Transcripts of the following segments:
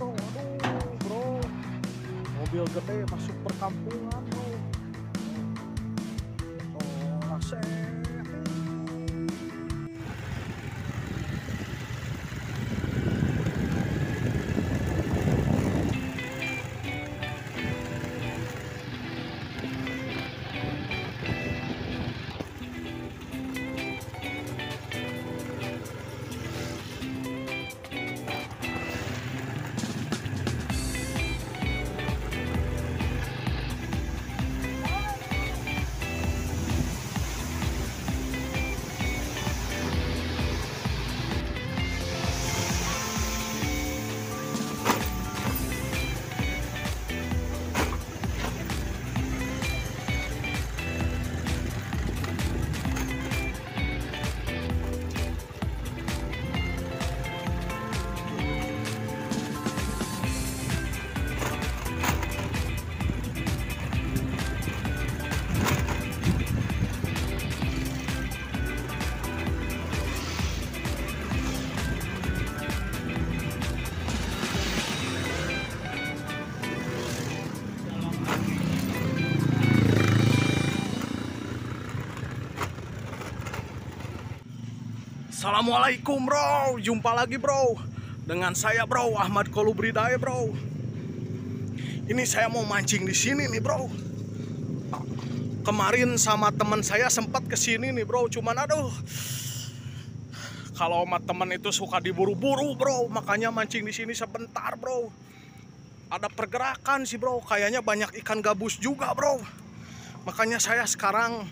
bro aduh bro mobil gede masuk perkampungan bro Assalamualaikum bro, jumpa lagi bro Dengan saya bro, Ahmad Kolubridae bro Ini saya mau mancing di sini nih bro Kemarin sama teman saya sempat kesini nih bro Cuman aduh Kalau sama teman itu suka diburu-buru bro Makanya mancing di sini sebentar bro Ada pergerakan sih bro Kayaknya banyak ikan gabus juga bro Makanya saya sekarang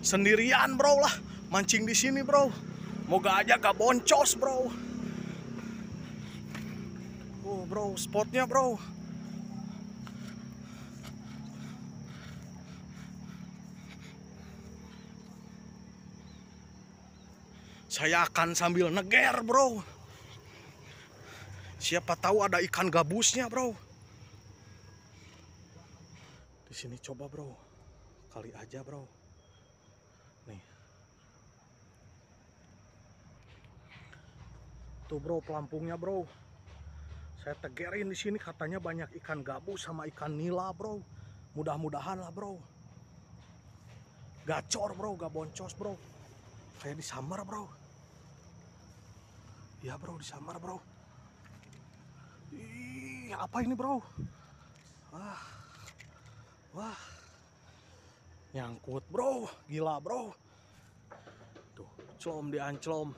sendirian bro lah Mancing di sini bro Moga aja gak boncos bro Oh bro spotnya bro Saya akan sambil neger bro Siapa tahu ada ikan gabusnya bro Di sini coba bro Kali aja bro Tuh gitu, bro, pelampungnya bro. Saya tegerin di sini katanya banyak ikan gabus sama ikan nila bro. Mudah-mudahan lah bro. Gacor bro, gak boncos bro. Kayak disamar bro. Ya bro, disamar bro. Ih, apa ini bro? Wah, wah. Nyangkut bro, gila bro. Tuh, celom anclom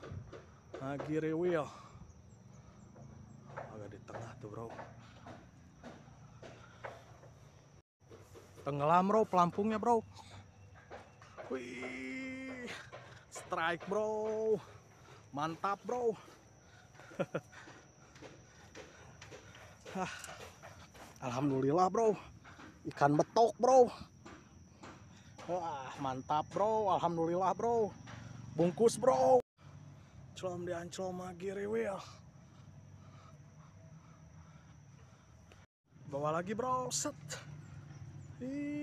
lagi wheel agak di tengah tuh bro tenggelam bro pelampungnya bro wih strike bro mantap bro Alhamdulillah bro ikan betok bro Wah, mantap bro Alhamdulillah bro bungkus bro Ancelom di ancelom lagi rewel, Bawa lagi bro, set.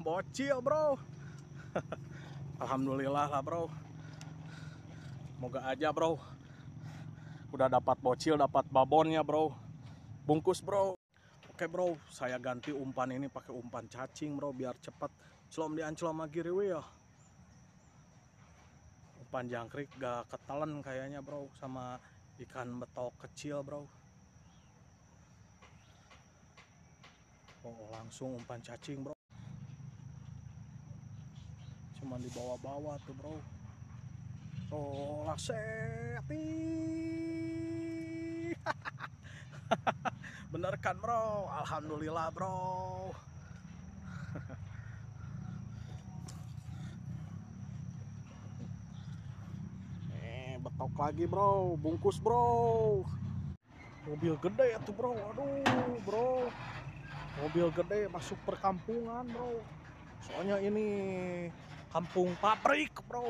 bocil bro. Alhamdulillah lah bro. Moga aja bro. Udah dapat bocil, dapat babonnya bro. Bungkus bro. Oke bro, saya ganti umpan ini pakai umpan cacing bro biar cepat. selom di ancelom lagi rewel umpan jangkrik gak ketelan kayaknya bro sama ikan betok kecil bro oh langsung umpan cacing bro cuman dibawa-bawa tuh bro oh lakseti bener kan bro alhamdulillah bro patok lagi bro bungkus bro mobil gede tuh bro aduh bro mobil gede masuk perkampungan bro soalnya ini kampung pabrik bro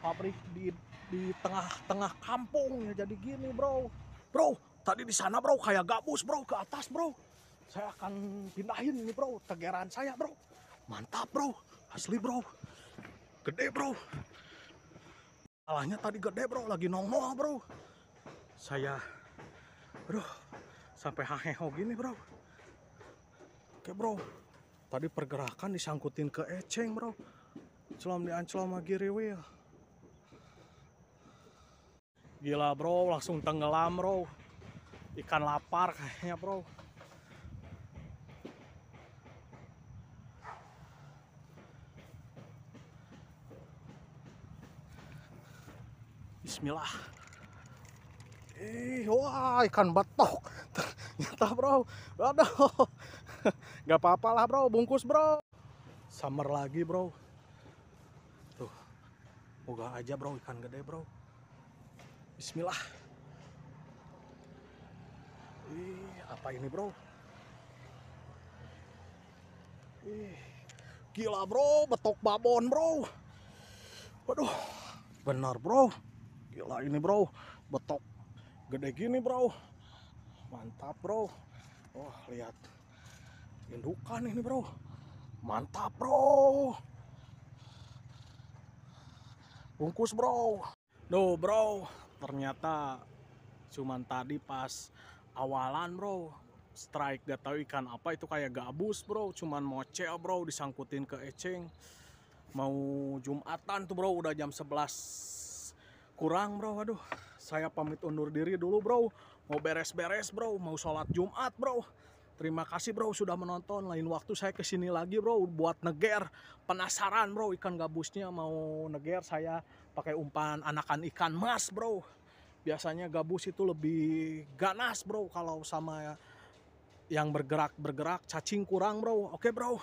pabrik di di tengah-tengah kampung ya jadi gini bro bro tadi di sana bro kayak gabus bro ke atas bro saya akan pindahin ini bro tegeran saya bro mantap bro asli bro gede bro Alahnya tadi gede bro, lagi nongol bro. Saya, bro, sampai haheho gini bro. Oke bro, tadi pergerakan disangkutin ke eceng bro. Celam di sama gear Gila bro, langsung tenggelam bro. Ikan lapar kayaknya bro. Bismillah. Ih, wah ikan batok. Ternyata bro, waduh, Gak apa-apa lah bro, bungkus bro. Summer lagi bro. Tuh, moga aja bro ikan gede bro. Bismillah. Ih, apa ini bro? Ih, gila bro, betok babon bro. Waduh, benar bro gila ini bro betok gede gini bro mantap bro wah lihat indukan ini bro mantap bro bungkus bro no bro ternyata cuman tadi pas awalan bro strike gak tahu ikan apa itu kayak gabus bro cuman moce bro disangkutin ke eceng mau jumatan tuh bro udah jam 11 kurang bro waduh saya pamit undur diri dulu bro mau beres-beres bro mau sholat jumat bro Terima kasih bro sudah menonton. Lain waktu saya kesini lagi bro buat neger. Penasaran bro ikan gabusnya mau neger saya pakai umpan anakan ikan mas bro. Biasanya gabus itu lebih ganas bro kalau sama yang bergerak-bergerak cacing kurang bro. Oke bro.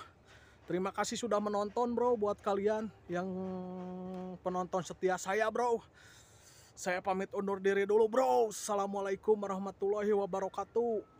Terima kasih sudah menonton bro buat kalian yang penonton setia saya bro. Saya pamit undur diri dulu bro. Assalamualaikum warahmatullahi wabarakatuh.